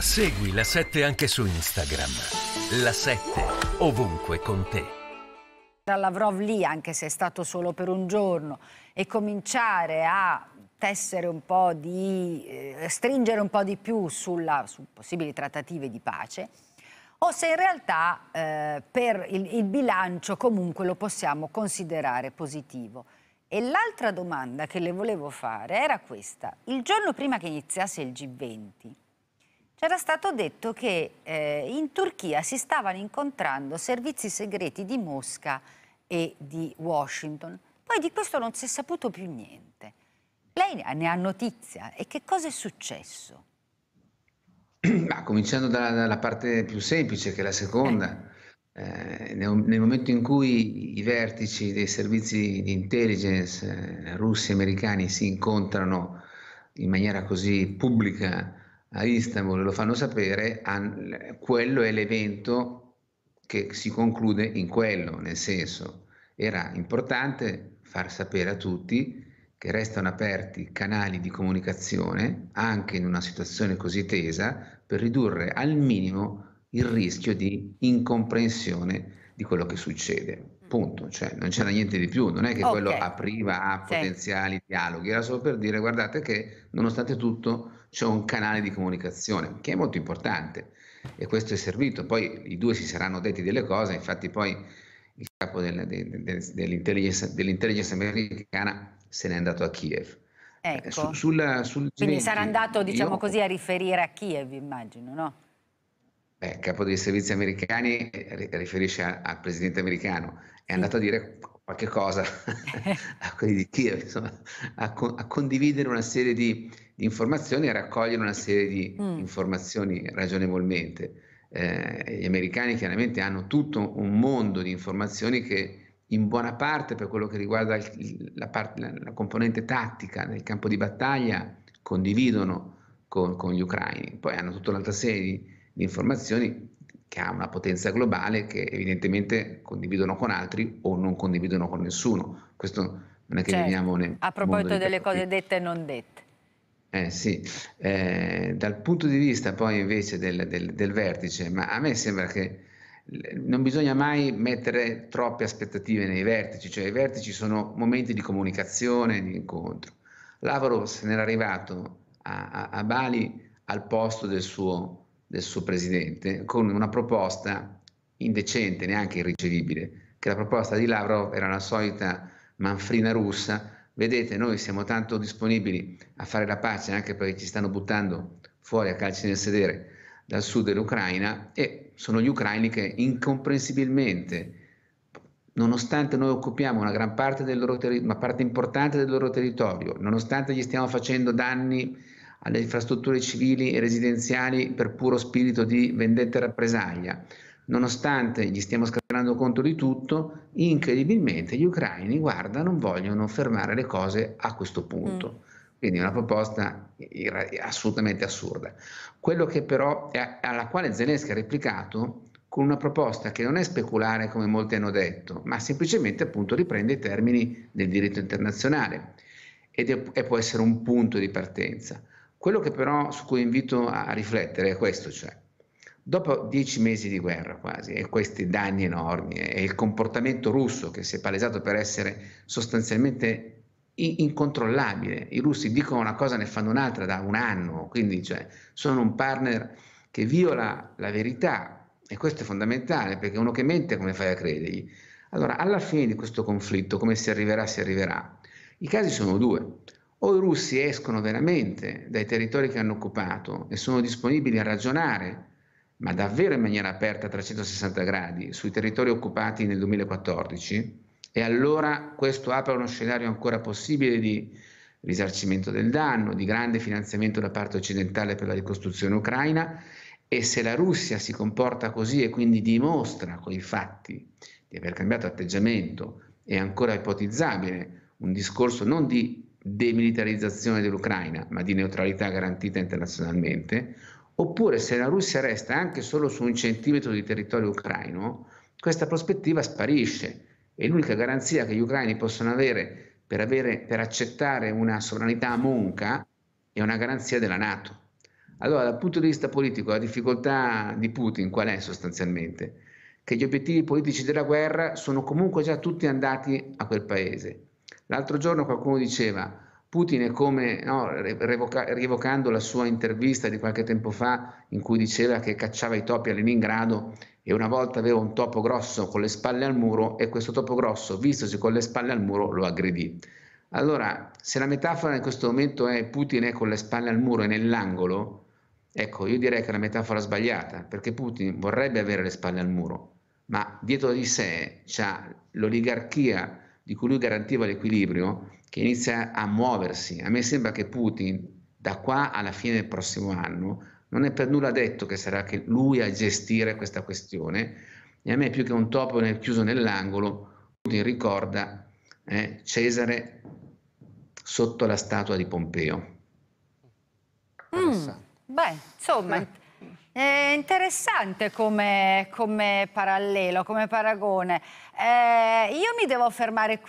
Segui la 7 anche su Instagram. La 7 ovunque con te. Tra Lavrov lì, anche se è stato solo per un giorno, e cominciare a tessere un po' di eh, stringere un po' di più sulla, su possibili trattative di pace o se in realtà eh, per il, il bilancio comunque lo possiamo considerare positivo. E l'altra domanda che le volevo fare era questa. Il giorno prima che iniziasse il G20, c'era stato detto che eh, in Turchia si stavano incontrando servizi segreti di Mosca e di Washington. Poi di questo non si è saputo più niente. Lei ne ha notizia e che cosa è successo? Ma, cominciando dalla, dalla, parte più semplice, che è la seconda. Eh, eh nel, nel, momento in cui i vertici dei servizi di intelligence eh, russi e americani si incontrano in maniera così pubblica a Istanbul lo fanno sapere, quello è l'evento che si conclude in quello, nel senso era importante far sapere a tutti che restano aperti canali di comunicazione anche in una situazione così tesa per ridurre al minimo il rischio di incomprensione di quello che succede. Punto, cioè non c'era niente di più, non è che okay. quello apriva a potenziali sì. dialoghi, era solo per dire guardate che nonostante tutto c'è un canale di comunicazione che è molto importante e questo è servito. Poi i due si saranno detti delle cose, infatti poi il capo della, de, de, dell'intelligence, dell'intelligence, americana se n'è andato a Kiev. Eh, ecco. Su, sulla, sul Quindi G20, sarà andato, diciamo io, così, a riferire a Kiev, immagino, no? Beh, il capo dei servizi americani riferisce al presidente americano, è andato a dire qualche cosa eh. a, Kiev, ah, insomma, a, co- a, condividere una serie di, di informazioni e raccogliere una serie di mm. informazioni ragionevolmente. Eh, gli americani chiaramente hanno tutto un mondo di informazioni che in buona parte per quello che riguarda il, la, parte, la, la, componente tattica nel campo di battaglia condividono con, con gli ucraini, poi hanno tutta un'altra serie di, di informazioni che ha una potenza globale che evidentemente condividono con altri o non condividono con nessuno. Questo non è che cioè, viviamo nel A proposito delle cose dette e non dette. Eh sì, eh, dal punto di vista poi invece del, del, del, vertice, ma a me sembra che non bisogna mai mettere troppe aspettative nei vertici, cioè i vertici sono momenti di comunicazione, di incontro. Lavrov se n'era arrivato a, a, a Bali al posto del suo del suo presidente con una proposta indecente, neanche irricevibile, che la proposta di Lavrov era la solita manfrina russa, vedete noi siamo tanto disponibili a fare la pace anche perché ci stanno buttando fuori a calci nel sedere dal sud dell'Ucraina e sono gli ucraini che incomprensibilmente, nonostante noi occupiamo una gran parte del loro territorio, una parte importante del loro territorio, nonostante gli stiamo facendo danni alle infrastrutture civili e residenziali per puro spirito di vendetta e rappresaglia. Nonostante gli stiamo scatenando conto di tutto, incredibilmente gli ucraini, guarda, non vogliono fermare le cose a questo punto. Mm. Quindi è una proposta assolutamente assurda. Quello che però, alla quale Zelensky ha replicato con una proposta che non è speculare come molti hanno detto, ma semplicemente appunto riprende i termini del diritto internazionale ed è, può essere un punto di partenza. Quello che però su cui invito a riflettere è questo, cioè, dopo dieci mesi di guerra quasi e questi danni enormi e il comportamento russo che si è palesato per essere sostanzialmente incontrollabile, i russi dicono una cosa e ne fanno un'altra da un anno, quindi cioè, sono un partner che viola la verità e questo è fondamentale perché uno che mente come fai a credergli? Allora, alla fine di questo conflitto, come si arriverà, si arriverà. I casi sono due o i russi escono veramente dai territori che hanno occupato e sono disponibili a ragionare, ma davvero in maniera aperta a 360 gradi, sui territori occupati nel 2014, e allora questo apre uno scenario ancora possibile di risarcimento del danno, di grande finanziamento da parte occidentale per la ricostruzione ucraina e se la Russia si comporta così e quindi dimostra con i fatti di aver cambiato atteggiamento, è ancora ipotizzabile un discorso non di demilitarizzazione dell'Ucraina, ma di neutralità garantita internazionalmente, oppure se la Russia resta anche solo su un centimetro di territorio ucraino, questa prospettiva sparisce e l'unica garanzia che gli ucraini possono avere per, avere, per accettare una sovranità monca è una garanzia della Nato. Allora, dal punto di vista politico, la difficoltà di Putin qual è sostanzialmente? Che gli obiettivi politici della guerra sono comunque già tutti andati a quel paese L'altro giorno qualcuno diceva Putin è come, no, revoca, rievocando la sua intervista di qualche tempo fa in cui diceva che cacciava i topi a Leningrado e una volta aveva un topo grosso con le spalle al muro e questo topo grosso, vistosi con le spalle al muro, lo aggredì. Allora, se la metafora in questo momento è Putin è con le spalle al muro e nell'angolo, ecco, io direi che è una metafora sbagliata, perché Putin vorrebbe avere le spalle al muro, ma dietro di sé c'è l'oligarchia di cui lui garantiva l'equilibrio, che inizia a muoversi. A me sembra che Putin, da qua alla fine del prossimo anno, non è per nulla detto che sarà che lui a gestire questa questione, e a me più che un topo nel, chiuso nell'angolo, Putin ricorda eh, Cesare sotto la statua di Pompeo. Mm, beh, insomma, eh. È interessante come, come parallelo, come paragone. Eh, io mi devo fermare qui.